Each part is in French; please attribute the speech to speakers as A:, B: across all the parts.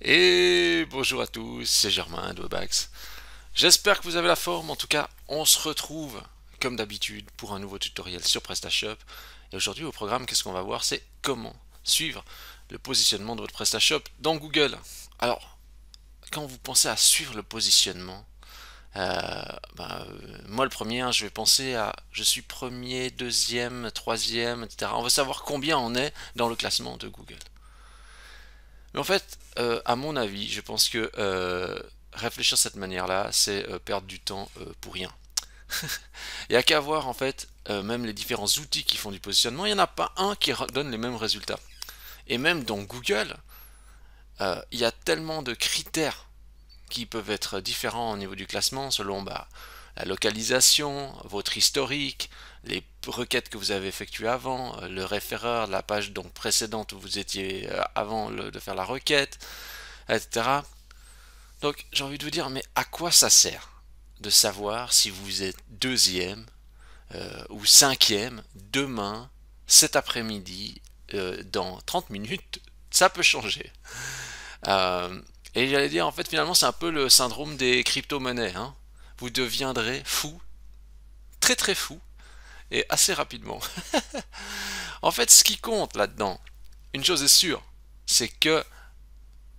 A: Et bonjour à tous, c'est Germain de Webax. J'espère que vous avez la forme, en tout cas on se retrouve comme d'habitude pour un nouveau tutoriel sur PrestaShop. Et aujourd'hui au programme, qu'est-ce qu'on va voir C'est comment suivre le positionnement de votre PrestaShop dans Google. Alors, quand vous pensez à suivre le positionnement, euh, ben, euh, moi le premier, hein, je vais penser à je suis premier, deuxième, troisième, etc. On veut savoir combien on est dans le classement de Google en fait, euh, à mon avis, je pense que euh, réfléchir de cette manière-là, c'est euh, perdre du temps pour rien. Il n'y a qu'à voir en fait même les différents outils qui font du positionnement, il n'y en a pas un qui donne les mêmes résultats. Et même dans Google, il y a tellement de critères qui peuvent être différents au niveau du classement selon bah, la localisation, votre historique, les requêtes que vous avez effectuées avant, euh, le référeur, la page donc précédente où vous étiez euh, avant de faire la requête, etc. Donc j'ai envie de vous dire, mais à quoi ça sert de savoir si vous êtes deuxième euh, ou cinquième demain, cet après-midi, dans 30 minutes, ça peut changer. et j'allais dire, en fait, finalement, c'est un peu le syndrome des crypto-monnaies. Hein vous deviendrez fou, très très fou, et assez rapidement. en fait, ce qui compte là-dedans, une chose est sûre, c'est que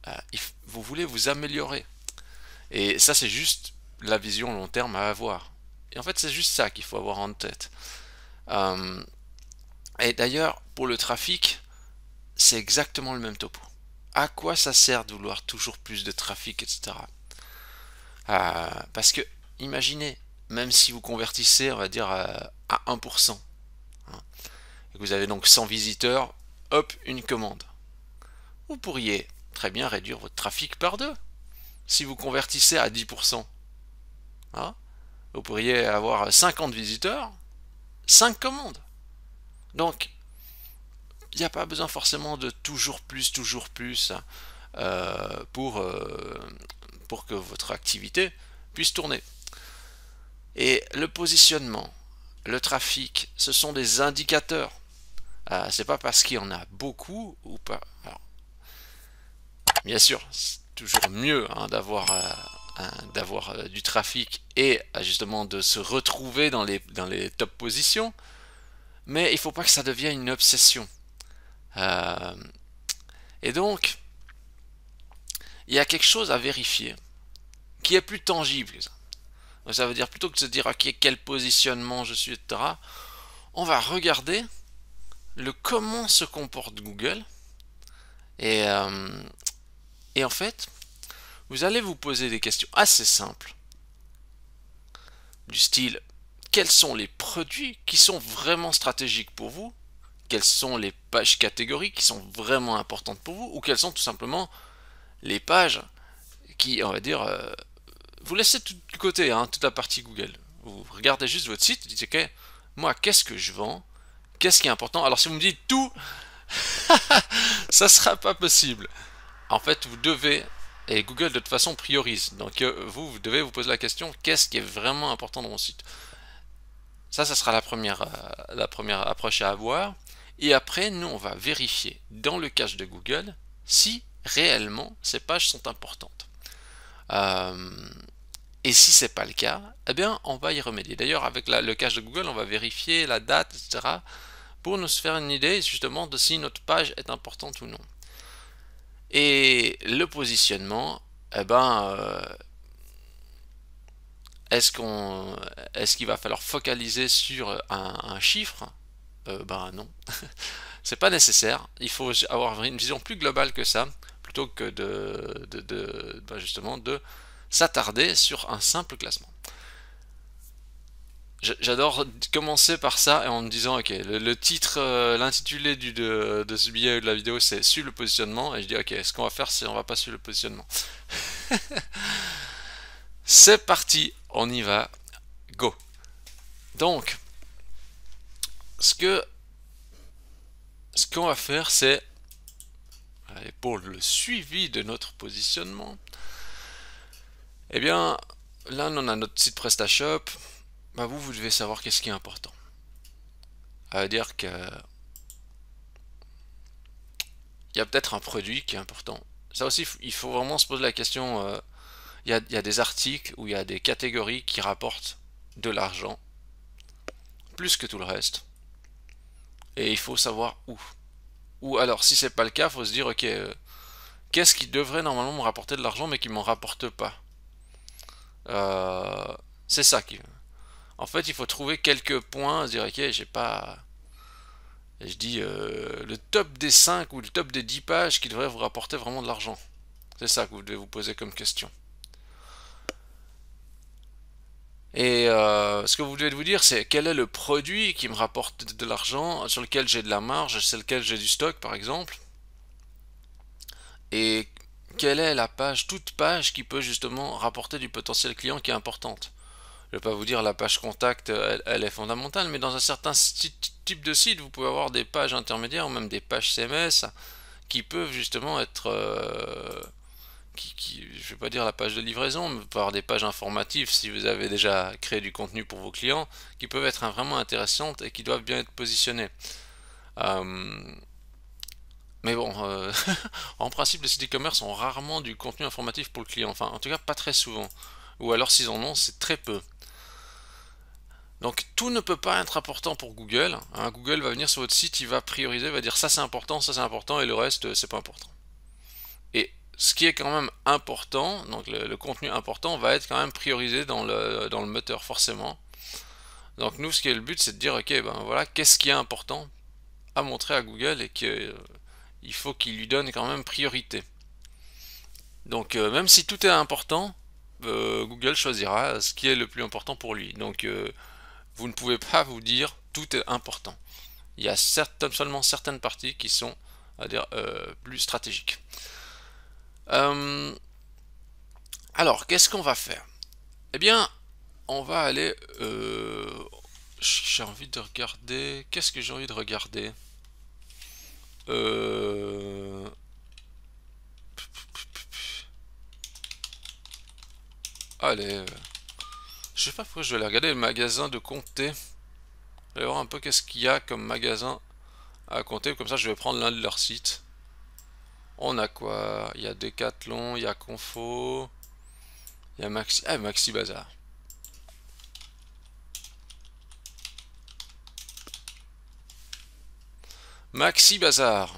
A: euh, vous voulez vous améliorer. Et ça, c'est juste la vision long terme à avoir. Et en fait, c'est juste ça qu'il faut avoir en tête. Euh, et d'ailleurs, pour le trafic, c'est exactement le même topo. À quoi ça sert de vouloir toujours plus de trafic, etc. Euh, parce que imaginez, même si vous convertissez, on va dire, à 1%, hein, et que vous avez donc 100 visiteurs, hop, une commande. Vous pourriez très bien réduire votre trafic par deux si vous convertissez à 10%. Hein. vous pourriez avoir 50 visiteurs, 5 commandes. Donc, il n'y a pas besoin forcément de toujours plus, toujours plus hein, euh, pour, euh, pour que votre activité puisse tourner. Et le positionnement, le trafic, ce sont des indicateurs. Euh, c'est pas parce qu'il y en a beaucoup ou pas. bien sûr, c'est toujours mieux hein, d'avoir euh, euh, du trafic et justement de se retrouver dans les top positions. Mais il faut pas que ça devienne une obsession. et donc, il y a quelque chose à vérifier qui est plus tangible que ça ça veut dire plutôt que de se dire ok quel positionnement je suis, etc. On va regarder le comment se comporte Google. Euh, et, en fait, vous allez vous poser des questions assez simples. Du style, quels sont les produits qui sont vraiment stratégiques pour vous Quelles sont les pages catégories qui sont vraiment importantes pour vous Ou quelles sont tout simplement les pages qui, on va dire, euh, vous laissez tout de côté, hein, toute la partie Google. Vous regardez juste votre site, vous dites, ok, moi, qu'est-ce que je vends Qu'est-ce qui est important Alors, si vous me dites tout, ça sera pas possible. En fait, vous devez, et Google de toute façon priorise. Donc, euh, vous, vous devez vous poser la question, qu'est-ce qui est vraiment important dans mon site Ça, ça sera la première, euh, la première approche à avoir. Et après, nous, on va vérifier dans le cache de Google si réellement ces pages sont importantes. Euh, et si c'est pas le cas, eh bien on va y remédier. D'ailleurs avec la, le cache de Google, on va vérifier la date, etc. pour nous faire une idée justement de si notre page est importante ou non. Et le positionnement, eh ben, euh, est-ce qu'il va falloir focaliser sur un, chiffre euh, Ben non, c'est pas nécessaire. Il faut avoir une vision plus globale que ça plutôt que de, bah, justement de s'attarder sur un simple classement. J'adore commencer par ça en me disant ok le, titre, euh, l'intitulé de, ce billet ou de la vidéo c'est suivre le positionnement et je dis ok ce qu'on va faire c'est on va pas suivre le positionnement. c'est parti, on y va, go. Donc ce que ce qu'on va faire c'est et pour le suivi de notre positionnement, eh bien, là, on a notre site PrestaShop. Bah, vous, vous devez savoir qu'est-ce qui est important. Ça veut dire que il y a peut-être un produit qui est important. Ça aussi, il faut vraiment se poser la question. Euh, il, il y, a, des articles ou il y a des catégories qui rapportent de l'argent, plus que tout le reste. Et il faut savoir où. Ou alors, si c'est pas le cas, faut se dire, ok, euh, qu'est-ce qui devrait normalement me rapporter de l'argent mais qui m'en rapporte pas euh, C'est ça qui. En fait, il faut trouver quelques points, se dire, ok, j'ai pas. je dis euh, le top des 5 ou le top des 10 pages qui devrait vous rapporter vraiment de l'argent. C'est ça que vous devez vous poser comme question. Et euh, ce que vous devez vous dire, c'est quel est le produit qui me rapporte de l'argent, sur lequel j'ai de la marge, sur lequel j'ai du stock par exemple, et quelle est la page, toute page qui peut justement rapporter du potentiel client qui est importante. Je ne vais pas vous dire la page contact, elle, est fondamentale, mais dans un certain type de site, vous pouvez avoir des pages intermédiaires ou même des pages CMS qui peuvent justement être... Euh, qui, ne je vais pas dire la page de livraison, mais par des pages informatives, si vous avez déjà créé du contenu pour vos clients, qui peuvent être vraiment intéressantes et qui doivent bien être positionnées. Euh, mais bon, euh, en principe, les sites e-commerce ont rarement du contenu informatif pour le client, enfin, en tout cas, pas très souvent. Ou alors, s'ils en ont, c'est très peu. Donc tout ne peut pas être important pour Google. Hein. Google va venir sur votre site, il va prioriser, il va dire ça c'est important, ça c'est important et le reste euh, c'est pas important ce qui est quand même important, donc le, contenu important va être quand même priorisé dans le, moteur forcément. Donc nous, ce qui est le but, c'est de dire, ok, ben voilà, qu'est-ce qui est important à montrer à Google et qu'il euh, faut qu'il lui donne quand même priorité. Donc euh, même si tout est important, euh, Google choisira ce qui est le plus important pour lui. Donc vous ne pouvez pas vous dire tout est important. Il y a seulement certaines parties qui sont à dire, plus stratégiques. Euh, alors, qu'est-ce qu'on va faire Eh bien, on va aller... Euh, j'ai envie de regarder... Qu'est-ce que j'ai envie de regarder euh... Allez. Euh, je sais pas pourquoi je vais aller regarder le magasin de comté. Je vais voir un peu qu'est-ce qu'il y a comme magasin à compter. Comme ça, je vais prendre l'un de leurs sites. On a quoi Il y a Decathlon, il y a Confo, il y a Maxi... Ah, Maxi Bazar. Maxi Bazar.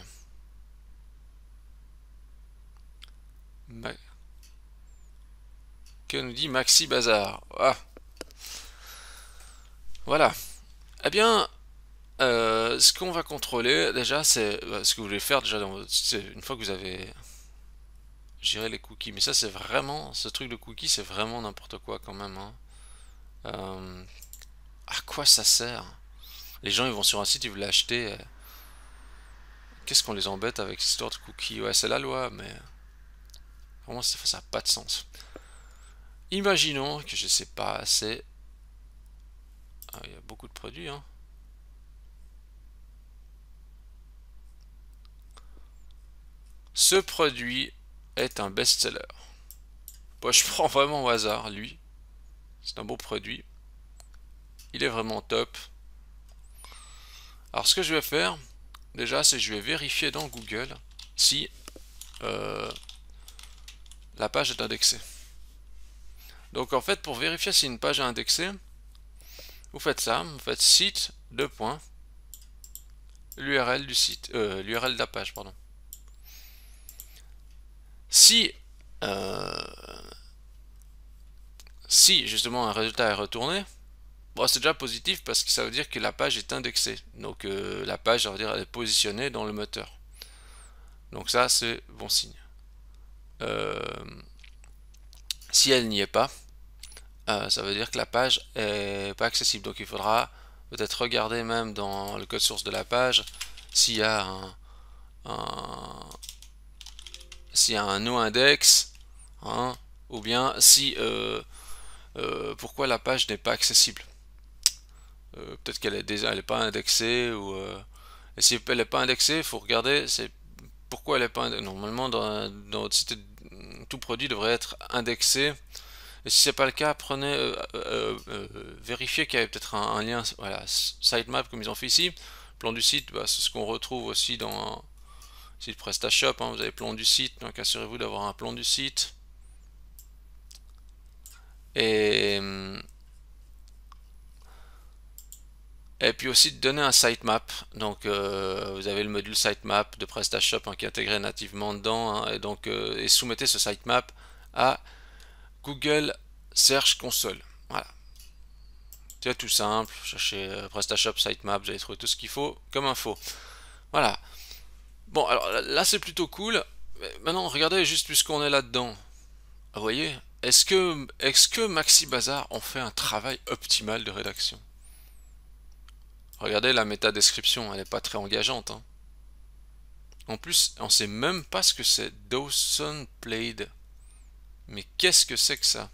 A: Que nous dit Maxi Bazar ah. Voilà. Eh bien, euh, ce qu'on va contrôler déjà, c'est bah, ce que vous voulez faire déjà dans une fois que vous avez géré les cookies. Mais ça, c'est vraiment ce truc de cookies, c'est vraiment n'importe quoi quand même. Hein. Euh, à quoi ça sert Les gens, ils vont sur un site, ils veulent acheter. Euh. Qu'est-ce qu'on les embête avec cette histoire de cookies Ouais, c'est la loi, mais vraiment, ça n'a pas de sens. Imaginons que je sais pas assez. Ah, il y a beaucoup de produits, hein. Ce produit est un best-seller. Bon, je prends vraiment au hasard, lui. C'est un beau produit. Il est vraiment top. Alors ce que je vais faire, déjà, c'est je vais vérifier dans Google si euh, la page est indexée. Donc en fait, pour vérifier si une page est indexée, vous faites ça, vous faites site, deux points, l'URL du site, euh, l'URL de la page, pardon. Si, euh, si justement un résultat est retourné, c'est déjà positif parce que ça veut dire que la page est indexée. Donc euh, la page, ça dire, est positionnée dans le moteur. Donc ça, c'est bon signe. Euh, si elle n'y est pas, ça veut dire que la page est pas accessible. Donc il faudra peut-être regarder même dans le code source de la page s'il y a un, s'il y a un no-index, hein, ou bien si euh, euh, pourquoi la page n'est pas accessible. Euh, peut-être qu'elle n'est pas indexée ou et si elle n'est pas indexée, il faut regarder pourquoi elle n'est pas indexée. Normalement dans, site tout produit devrait être indexé. Et si c'est pas le cas, prenez, euh, vérifiez qu'il y avait peut-être un, lien, voilà, sitemap comme ils ont fait ici. Plan du site, bah, c'est ce qu'on retrouve aussi dans, site PrestaShop, hein, vous avez plan du site, donc assurez-vous d'avoir un plan du site. Et, hum, et puis aussi de donner un sitemap. Donc euh, vous avez le module sitemap de PrestaShop hein, qui est intégré nativement dedans. Hein, et donc euh, et soumettez ce sitemap à Google Search Console. Voilà. C'est tout simple. Cherchez euh, PrestaShop sitemap, vous allez trouver tout ce qu'il faut comme info. Voilà. Bon, alors là, c'est plutôt cool. Maintenant, regardez juste puisqu'on est là-dedans. Vous voyez Est-ce que, est que Maxi Bazar en fait un travail optimal de rédaction Regardez la métadescription, elle n'est pas très engageante. Hein. En plus, on sait même pas ce que c'est Dawson Played. Mais qu'est-ce que c'est que ça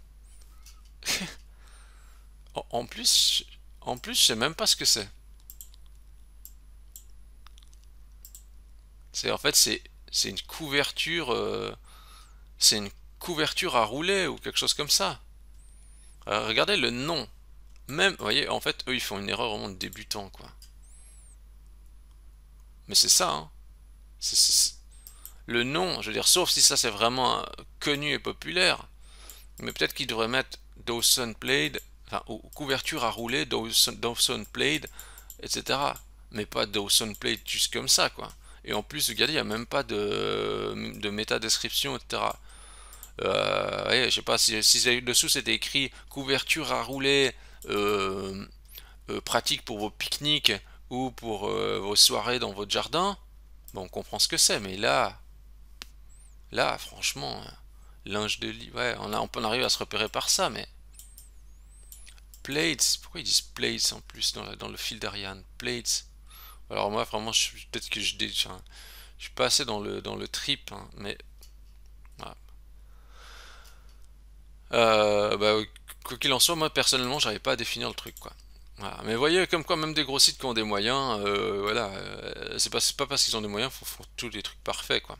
A: En plus, en plus, je sais même pas ce que c'est. C'est en fait c'est une couverture euh, c'est une couverture à rouler ou quelque chose comme ça. Euh, regardez le nom. Même, vous voyez, en fait, eux, ils font une erreur vraiment monde débutant, quoi. Mais c'est ça, hein. Le nom, je veux dire, sauf si ça c'est vraiment euh, connu et populaire. Mais peut-être qu'ils devraient mettre Dawson Played, ou couverture à rouler, Dawson, Dawson Played, etc. Mais pas Dawson Played juste comme ça, quoi. Et en plus, regardez, il n'y a même pas de, de méta-description, etc. Euh, je ne sais pas si, dessous c'était écrit couverture à rouler, euh, euh, pratique pour vos pique-niques ou pour vos soirées dans votre jardin. Bon, on comprend ce que c'est, mais là, là, franchement, linge de lit, ouais, on, on peut arriver à se repérer par ça, mais. Plates, pourquoi ils disent plates en plus dans, dans le fil d'Ariane Plates. Alors moi vraiment je peut-être que je Je suis pas assez dans le dans le trip, hein, mais euh, bah, quoi qu'il en soit, moi personnellement j'arrive pas à définir le truc quoi. Mais voyez comme quoi même des gros sites qui ont des moyens, euh, voilà, euh, c'est pas, pas parce qu'ils ont des moyens qu'ils font tous les trucs parfaits quoi.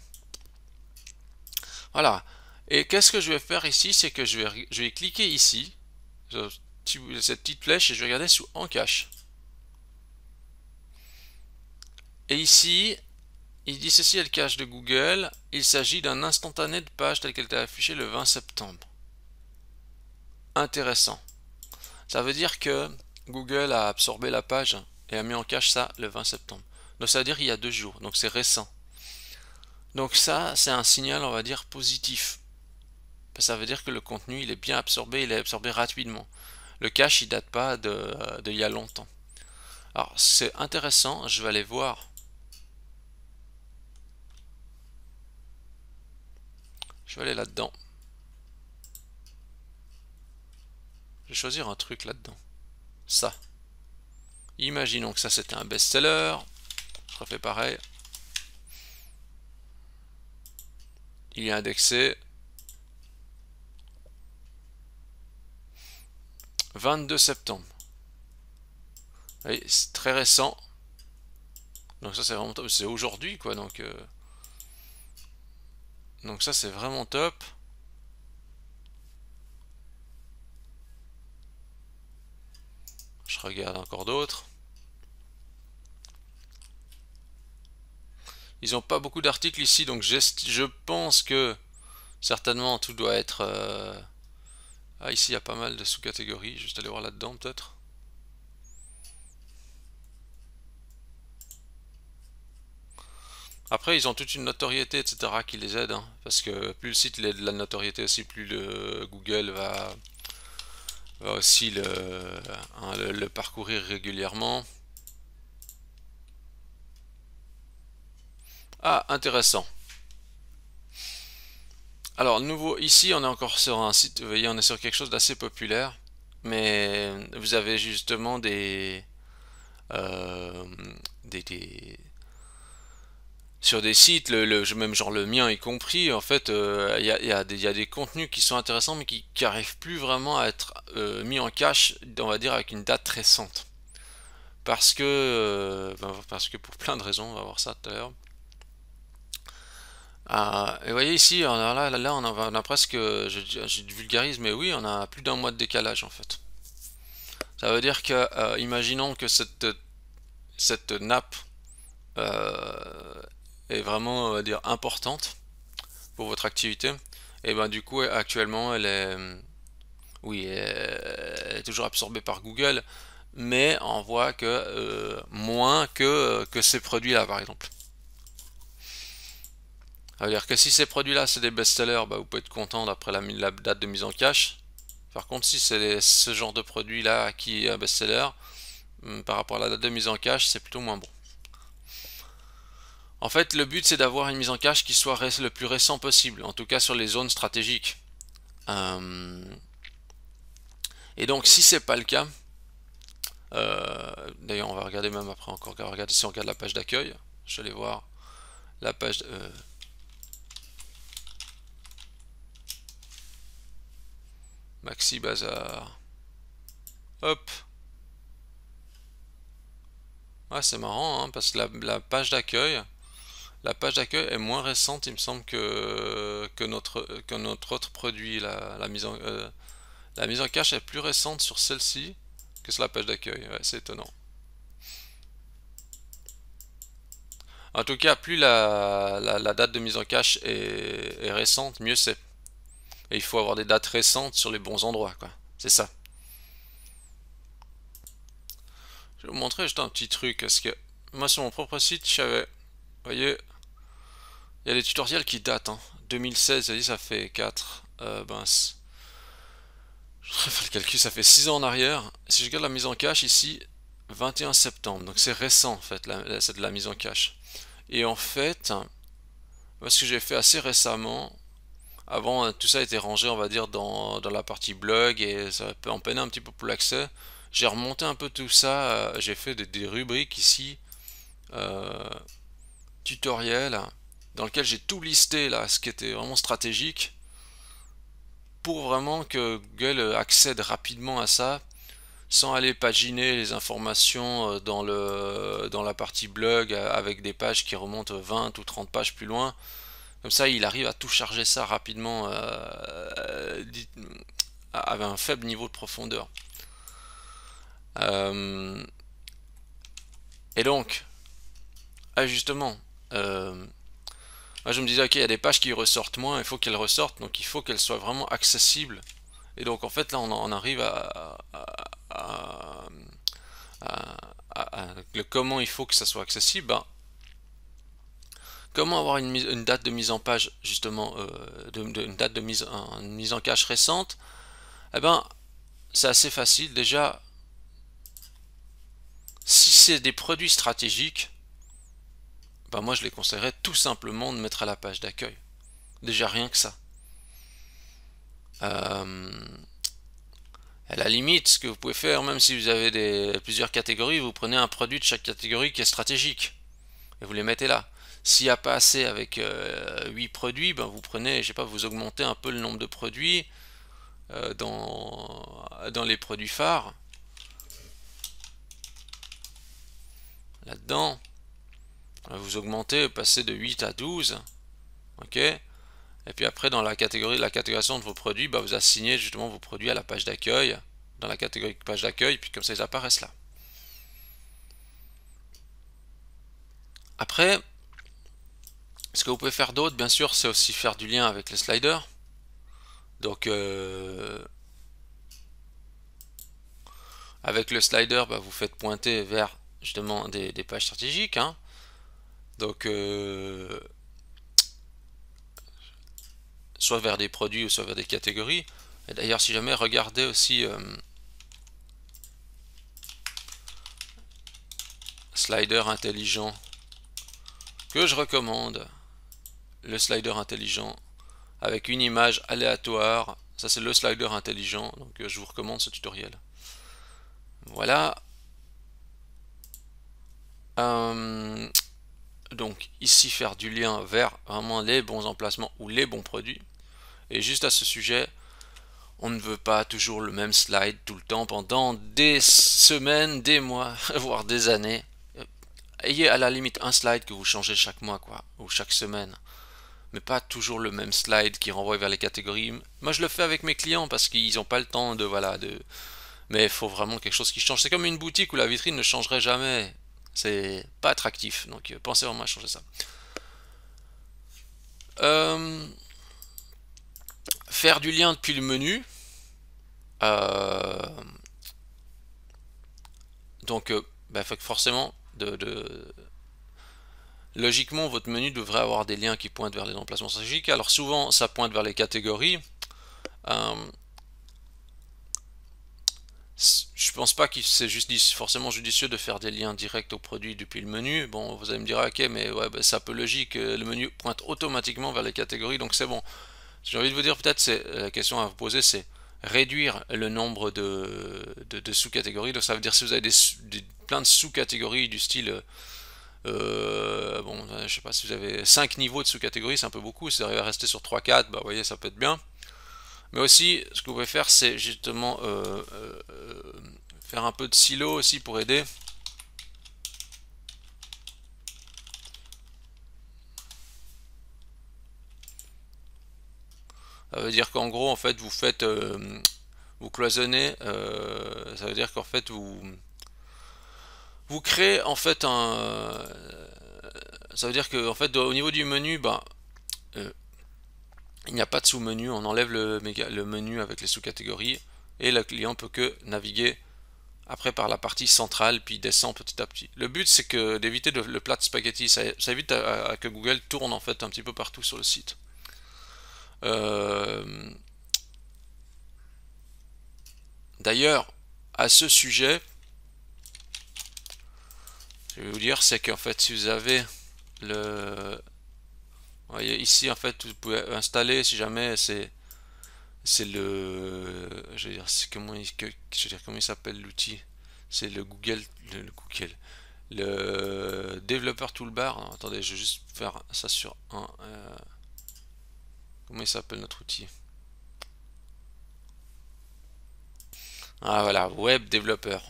A: Voilà. Et qu'est-ce que je vais faire ici, c'est que je vais, je vais cliquer ici, cette petite flèche, et je vais regarder sous en cache. Et ici, il dit ceci est le cache de Google. Il s'agit d'un instantané de page telle qu'elle était affichée le 20 septembre. Intéressant. Ça veut dire que Google a absorbé la page et a mis en cache ça le 20 septembre. Donc ça veut dire il y a deux jours, donc c'est récent. Donc ça, c'est un signal, on va dire, positif. Ça veut dire que le contenu, il est bien absorbé, il est absorbé rapidement. Le cache, il date pas de, euh, de y a longtemps. Alors c'est intéressant, je vais aller voir Je vais aller là-dedans. Je vais choisir un truc là-dedans. Ça. Imaginons que ça c'était un best-seller. Je refais pareil. Il est indexé. 22 septembre. C'est très récent. Donc ça c'est vraiment... C'est aujourd'hui quoi. Donc... Euh, donc ça c'est vraiment top. Je regarde encore d'autres. Ils n'ont pas beaucoup d'articles ici, donc je pense que certainement tout doit être... Euh, ah ici il y a pas mal de sous-catégories, juste aller voir là-dedans peut-être. Après, ils ont toute une notoriété, etc., qui les aide. Hein, parce que plus le site a de la notoriété aussi, plus le Google va, aussi hein, le, parcourir régulièrement. Ah, intéressant. Alors, nouveau, ici, on est encore sur un site, vous voyez, on est sur quelque chose d'assez populaire, mais vous avez justement des, euh, des, sur des sites, le, le, même genre le mien y compris, en fait, il euh, y, a, des contenus qui sont intéressants mais qui n'arrivent plus vraiment à être euh, mis en cache, on va dire, avec une date récente. Parce que, euh, ben, parce que pour plein de raisons, on va voir ça tout à l'heure. et vous voyez ici, on a, là, là on, a, a, presque, j'ai du vulgarisme, mais oui, on a plus d'un mois de décalage en fait. Ça veut dire que, imaginons que cette, cette nappe est vraiment on dire importante pour votre activité, et ben du coup actuellement elle est oui est toujours absorbée par Google, mais on voit que euh, moins que, euh, que ces produits-là par exemple. Ça veut dire que si ces produits-là c'est des best-sellers, bah, vous pouvez être content d'après la, la, date de mise en cache. Par contre, si c'est ce genre de produit-là qui est un best-seller, hmm, par rapport à la date de mise en cache, c'est plutôt moins bon. En fait, le but, c'est d'avoir une mise en cache qui soit le plus récent possible, en tout cas sur les zones stratégiques. Euh, et donc, si c'est pas le cas, euh, d'ailleurs, on va regarder même après encore, si on regarde la page d'accueil, je vais aller voir la page... Euh... Maxi Bazar. Hop. Ah, c'est marrant, hein, parce que la page d'accueil, la page d'accueil est moins récente, il me semble, que, notre, autre produit. Euh, la, mise en, cache est plus récente sur celle-ci que sur la page d'accueil. c'est étonnant. En tout cas, plus la, date de mise en cache est, récente, mieux c'est. Et il faut avoir des dates récentes sur les bons endroits, C'est ça. Je vais vous montrer juste un petit truc, Est-ce que moi sur mon propre site, j'avais, vous voyez, il y a des tutoriels qui datent. 2016, hein. ça fait 4. Euh, ben, je le calcul, ça fait 6 ans en arrière. Si je regarde la mise en cache ici, 21 septembre. Donc c'est récent en fait, c'est de la mise en cache. Et en fait, hein, ce que j'ai fait assez récemment, avant hein, tout ça était rangé on va dire dans, la partie blog et ça peut en un petit peu pour l'accès. J'ai remonté un peu tout ça, euh, j'ai fait des, rubriques ici, euh, tutoriels, dans lequel j'ai tout listé là, ce qui était vraiment stratégique, pour vraiment que Google accède rapidement à ça, sans aller paginer les informations euh, dans, le, dans la partie blog euh, avec des pages qui remontent 20 ou 30 pages plus loin. Comme ça, il arrive à tout charger ça rapidement avec euh, un faible niveau de profondeur. et donc, ah, justement, je me disais, ok, il y a des pages qui ressortent moins, il faut qu'elles ressortent, donc il faut qu'elles soient vraiment accessibles. Et donc, en fait, là, on, arrive à, comment il faut que ça soit accessible. Ben, comment avoir une, date de mise en page, justement, euh, une date de mise, mise en cache récente Eh ben, c'est assez facile. Déjà, si c'est des produits stratégiques, bah, moi je les conseillerais tout simplement de mettre à la page d'accueil. Déjà rien que ça. Euh, à la limite, ce que vous pouvez faire, même si vous avez plusieurs catégories, vous prenez un produit de chaque catégorie qui est stratégique. Et vous les mettez là. S'il n'y a pas assez avec 8 euh, produits, ben vous prenez, je pas, vous augmentez un peu le nombre de produits euh, dans les produits phares. Là-dedans. Euh, vous augmentez, passez de 8 à 12. OK Et puis après, dans la catégorie de la catégorisation de vos produits, bah, vous assignez justement vos produits à la page d'accueil, dans la catégorie page d'accueil, puis comme ça, ils apparaissent là. Après, ce que vous pouvez faire d'autre, bien sûr, c'est aussi faire du lien avec le slider Donc, euh, avec le slider, bah, vous faites pointer vers justement des, des pages stratégiques. Hein. Donc, euh, soit vers des produits ou soit vers des catégories. Et d'ailleurs, si jamais, regardez aussi euh, Slider intelligent que je recommande. Le slider intelligent avec une image aléatoire. Ça, c'est le slider intelligent. Donc, euh, je vous recommande ce tutoriel. Voilà donc ici faire du lien vers vraiment les bons emplacements ou les bons produits. Et juste à ce sujet, on ne veut pas toujours le même slide tout le temps pendant des semaines, des mois, voire des années. Ayez à la limite un slide que vous changez chaque mois quoi, ou chaque semaine. Mais pas toujours le même slide qui renvoie vers les catégories. Moi je le fais avec mes clients parce qu'ils n'ont pas le temps de voilà de. Mais il faut vraiment quelque chose qui change. C'est comme une boutique où la vitrine ne changerait jamais. C'est pas attractif, donc euh, pensez vraiment à changer ça. Euh, faire du lien depuis le menu. Euh, donc, bah, forcément, de, logiquement, votre menu devrait avoir des liens qui pointent vers les emplacements stratégiques. Alors souvent, ça pointe vers les catégories je pense pas que c'est juste forcément judicieux de faire des liens directs au produit depuis le menu. Bon, vous allez me dire, ah, ok, mais ouais, bah, c'est un peu logique, euh, le menu pointe automatiquement vers les catégories, donc c'est bon. J'ai envie de vous dire, peut-être, c'est euh, la question à vous poser, c'est réduire le nombre de, sous-catégories. Donc ça veut dire si vous avez des, plein de sous-catégories du style... Euh, bon, je sais pas si vous avez 5 niveaux de sous-catégories, c'est un peu beaucoup. Si vous arrivez à rester sur 3-4, bah vous voyez, ça peut être bien. Mais aussi, ce que vous pouvez faire, c'est justement euh, euh, faire un peu de silo aussi pour aider. Ça veut dire qu'en gros, en fait, vous faites, euh, vous cloisonnez. ça veut dire qu'en fait, vous vous créez en fait un. Ça veut dire que fait, au niveau du menu, bah, il n'y a pas de sous-menu, on enlève le, menu avec les sous-catégories et le client peut que naviguer après par la partie centrale puis descend petit à petit. Le but c'est que d'éviter le plat de spaghetti, ça, évite à, que Google tourne en fait un petit peu partout sur le site. Euh, d'ailleurs, à ce sujet, je vais vous dire, c'est qu'en fait si vous avez le ici en fait vous pouvez installer si jamais c'est c'est le je veux dire comment il, que, dire comment il s'appelle l'outil c'est le Google le, Google le développeur toolbar attendez je vais juste faire ça sur un euh, comment il s'appelle notre outil ah voilà web développeur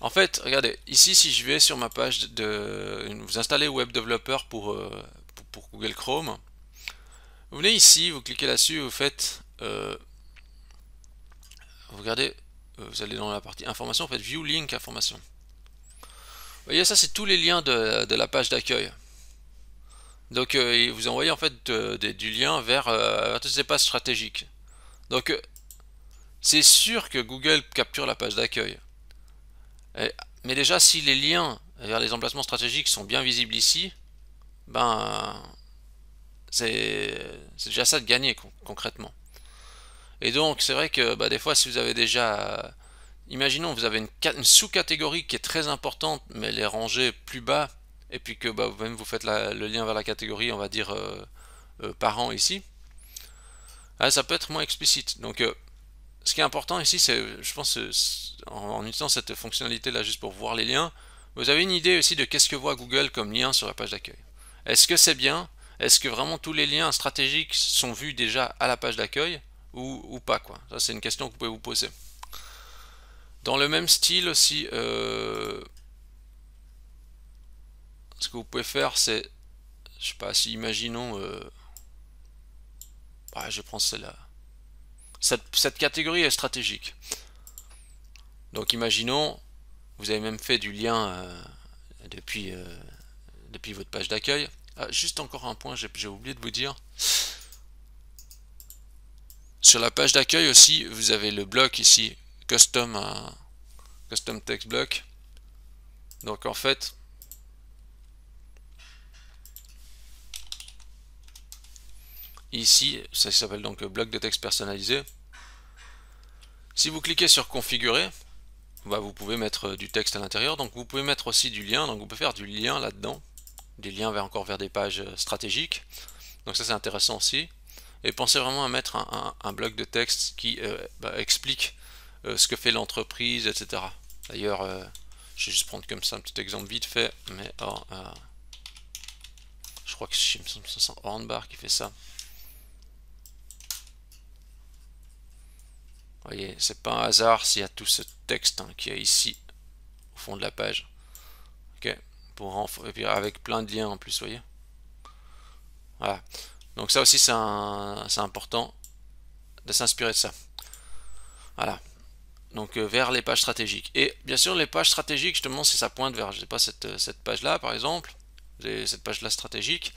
A: en fait regardez ici si je vais sur ma page de, vous installez web développeur pour euh, pour Google Chrome. Vous venez ici, vous cliquez là-dessus, vous faites... Euh, vous regardez, euh, vous allez dans la partie information, vous faites View Link Information. Vous voyez, ça c'est tous les liens de, la page d'accueil. Donc euh, vous envoyez en fait du lien vers, toutes ces pages stratégiques. Donc c'est sûr que Google capture la page d'accueil. Mais déjà si les liens vers les emplacements stratégiques sont bien visibles ici, ben c'est déjà ça de gagner concrètement. Et donc c'est vrai que bah, des fois si vous avez déjà, imaginons vous avez une, sous-catégorie qui est très importante, mais elle est rangée plus bas, et puis que bah, vous même vous faites le lien vers la catégorie, on va dire euh, euh, par an ici, ah, ça peut être moins explicite. Donc euh, ce qui est important ici, c'est, je pense, en utilisant cette fonctionnalité là juste pour voir les liens, vous avez une idée aussi de qu'est-ce que voit Google comme lien sur la page d'accueil. Est-ce que c'est bien Est-ce que vraiment tous les liens stratégiques sont vus déjà à la page d'accueil ou, pas quoi Ça c'est une question que vous pouvez vous poser. Dans le même style aussi, euh, ce que vous pouvez faire c'est, je sais pas si imaginons, euh, je prends celle-là. Cette, catégorie est stratégique. Donc imaginons, vous avez même fait du lien euh, depuis depuis votre page d'accueil. Ah, juste encore un point, j'ai oublié de vous dire. Sur la page d'accueil aussi, vous avez le bloc ici, custom, euh, custom text block. Donc en fait, ici, ça s'appelle donc bloc de texte personnalisé. Si vous cliquez sur configurer, bah, vous pouvez mettre euh, du texte à l'intérieur, donc vous pouvez mettre aussi du lien, donc vous pouvez faire du lien là-dedans des liens vers encore vers des pages euh, stratégiques. Donc ça c'est intéressant aussi. Et pensez vraiment à mettre un, bloc de texte qui euh, bah, explique euh, ce que fait l'entreprise, etc. D'ailleurs, je vais juste prendre comme ça un petit exemple vite fait, mais oh, je crois que c'est Hornbar qui fait ça. Vous voyez, c'est pas un hasard s'il y a tout ce texte hein, qui est ici au fond de la page pour avec plein de liens en plus, voyez. Voilà. Donc ça aussi, c'est important de s'inspirer de ça. Voilà. Donc euh, vers les pages stratégiques. Et bien sûr, les pages stratégiques, justement, si ça pointe vers, je sais pas, cette, euh, cette page-là, par exemple, cette page-là stratégique.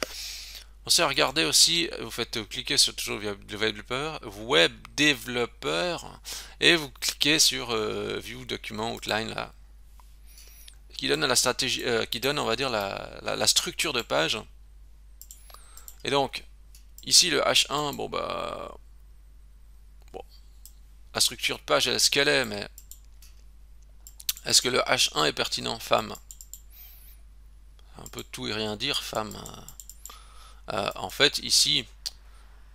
A: On sait regarder aussi, vous faites cliquer sur toujours via web développeur, web et vous cliquez sur euh, view document outline là, qui donne la stratégie, euh, qui donne, on va dire, la, structure de page. Et donc, ici le H1, bon bah, la structure de page est ce qu'elle est, mais est-ce que le H1 est pertinent, femme Un peu tout et rien dire, femme. Euh, en fait, ici,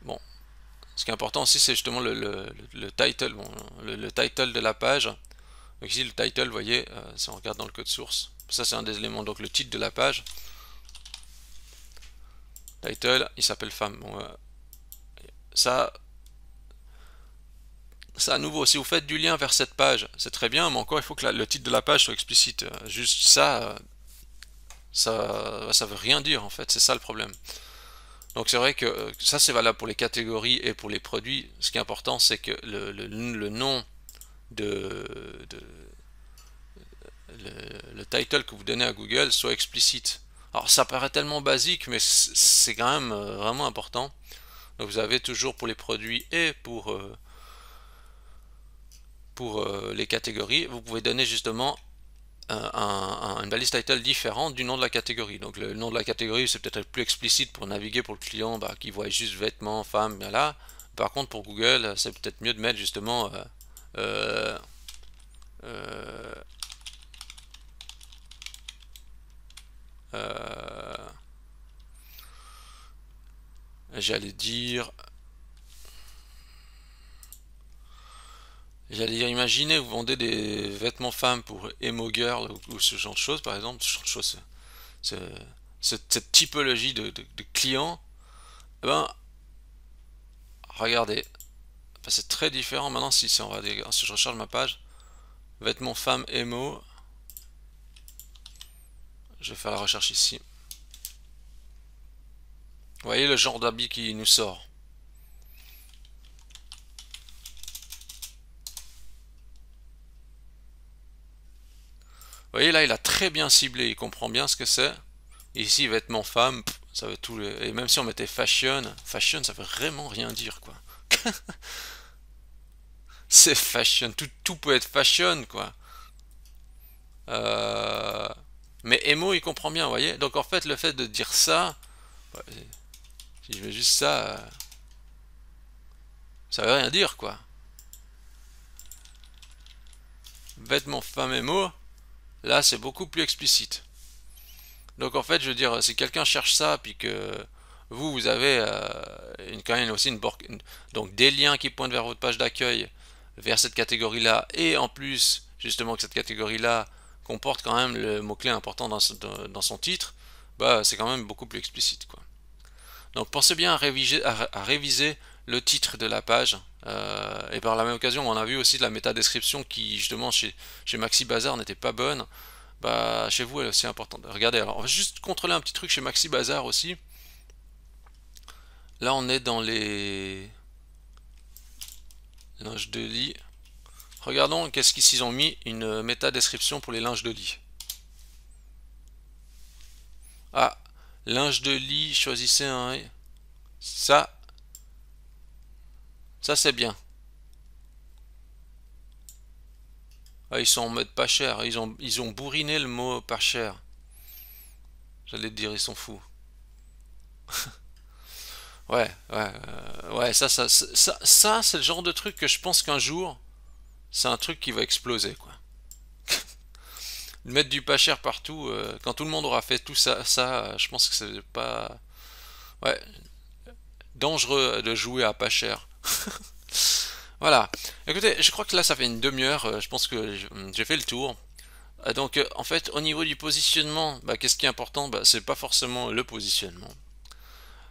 A: bon, ce qui est important aussi, c'est justement le, le, title, le title de la page. Donc ici le title, vous voyez, euh, si on regarde dans le code source, ça c'est un des éléments, donc le titre de la page. Title, il s'appelle femme. Euh, ça, ça à nouveau, si vous faites du lien vers cette page, c'est très bien, mais encore il faut que le titre de la page soit explicite. Euh, juste ça, ça, ça veut rien dire en fait, c'est ça le problème. Donc c'est vrai que ça c'est valable pour les catégories et pour les produits. Ce qui est important c'est que le, le nom de, le, title que vous donnez à Google soit explicite. Alors ça paraît tellement basique, mais c'est quand même euh, vraiment important. Donc vous avez toujours pour les produits et pour, euh, pour euh, les catégories, vous pouvez donner justement un, une balise title différente du nom de la catégorie. Donc le nom de la catégorie, c'est peut-être plus explicite pour naviguer pour le client bah, qui voit juste vêtements, femmes, là. Par contre, pour Google, c'est peut-être mieux de mettre justement euh, euh, j'allais dire J'allais dire, imaginez, vous vendez des vêtements femmes pour emo girl ou, ce genre de choses, par exemple, ce choses, cette typologie de, de clients, eh ben, regardez, c'est très différent maintenant si, on va, si je recharge ma page. Vêtements femmes émo. Je vais faire la recherche ici. Vous voyez le genre d'habit qui nous sort. Vous voyez là, il a très bien ciblé, il comprend bien ce que c'est. Ici, vêtements femmes, ça veut tout Et même si on mettait fashion, fashion ça veut vraiment rien dire quoi. c'est fashion. Tout, tout, peut être fashion, quoi. Euh, mais Emo, il comprend bien, vous voyez Donc, en fait, le fait de dire ça... Si je veux juste ça... Euh, ça veut rien dire, quoi. Vêtements femme Emo, là, c'est beaucoup plus explicite. Donc, en fait, je veux dire, si quelqu'un cherche ça, puis que vous, vous avez euh, quand même aussi une, donc des liens qui pointent vers votre page d'accueil, vers cette catégorie-là, et en plus, justement, que cette catégorie-là comporte quand même le mot-clé important dans, son titre, bah, c'est quand même beaucoup plus explicite. Quoi. Donc pensez bien à réviser, à, réviser le titre de la page. Euh, et par la même occasion, on a vu aussi de la métadescription qui, justement, chez, chez Maxi Bazar n'était pas bonne. Bah, chez vous, elle est aussi importante. Regardez, alors, on va juste contrôler un petit truc chez Maxi Bazar aussi. Là, on est dans les linges de lit. Regardons qu'est-ce qu'ils ont mis, une méta description pour les linges de lit. Ah, linge de lit, choisissez un... Ça, ça c'est bien. Ah, ils sont en mode pas cher. Ils ont, ils ont bourriné le mot pas cher. J'allais dire, ils sont fous. Ouais, ouais, euh, ouais, ça, ça, ça, ça, c'est le genre de truc que je pense qu'un jour, c'est un truc qui va exploser, quoi. Mettre du pas cher partout, euh, quand tout le monde aura fait tout ça, ça, je pense que c'est pas, ouais, dangereux de jouer à pas cher. voilà. Écoutez, je crois que là, ça fait une demi-heure. Euh, je pense que j'ai hum, fait le tour. donc, en fait, au niveau du positionnement, bah, qu'est-ce qui est important bah, C'est pas forcément le positionnement.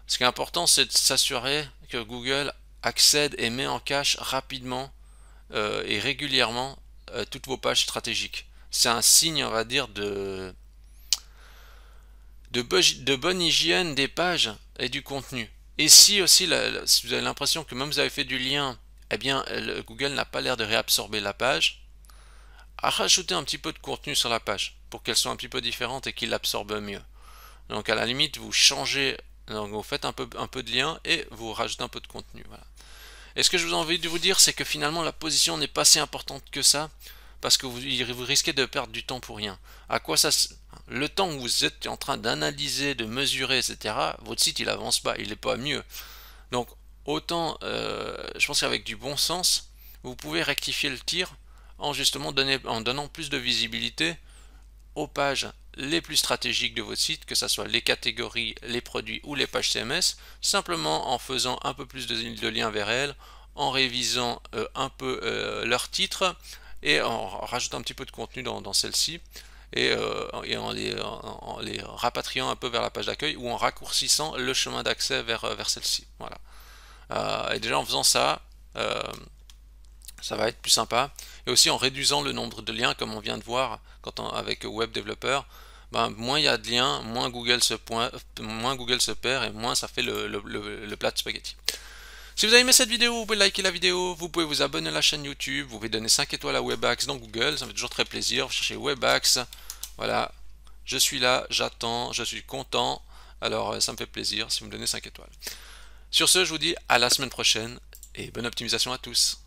A: Ce qui est important, c'est de s'assurer que Google accède et met en cache rapidement euh, et régulièrement euh, toutes vos pages stratégiques. C'est un signe, on va dire, de, de, bonne hygiène des pages et du contenu. Et si aussi, si vous avez l'impression que même vous avez fait du lien, eh bien, Google n'a pas l'air de réabsorber la page, à rajouter un petit peu de contenu sur la page pour qu'elle soit un petit peu différente et qu'il l'absorbe mieux. Donc à la limite, vous changez donc vous faites un peu, de lien et vous rajoutez un peu de contenu. Et ce que je vous ai envie de vous dire, c'est que finalement la position n'est pas si importante que ça, parce que vous, risquez de perdre du temps pour rien. À quoi ça Le temps que vous êtes en train d'analyser, de mesurer, etc., votre site il avance pas, il n'est pas mieux. Donc autant, euh, je pense qu'avec du bon sens, vous pouvez rectifier le tir en justement en donnant plus de visibilité aux pages, les plus stratégiques de votre site, que ce soit les catégories, les produits ou les pages CMS, simplement en faisant un peu plus de, liens vers elles, en révisant euh, un peu euh, leurs titres et en rajoutant un petit peu de contenu dans, celle-ci et, euh, en, les, rapatriant un peu vers la page d'accueil ou en raccourcissant le chemin d'accès vers, celle-ci. Voilà. et déjà en faisant ça, ça va être plus sympa. Et aussi en réduisant le nombre de liens, comme on vient de voir avec Web Developer, ben, moins il y a de liens, moins Google, se perd et moins ça fait le, plat de spaghetti. Si vous avez aimé cette vidéo, vous pouvez liker la vidéo, vous pouvez vous abonner à la chaîne YouTube, vous pouvez donner 5 étoiles à WebAx dans Google, ça me fait toujours très plaisir, vous cherchez WebAx, voilà, je suis là, j'attends, je suis content, alors euh, ça me fait plaisir si vous me donnez 5 étoiles. Sur ce, je vous dis à la semaine prochaine et bonne optimisation à tous.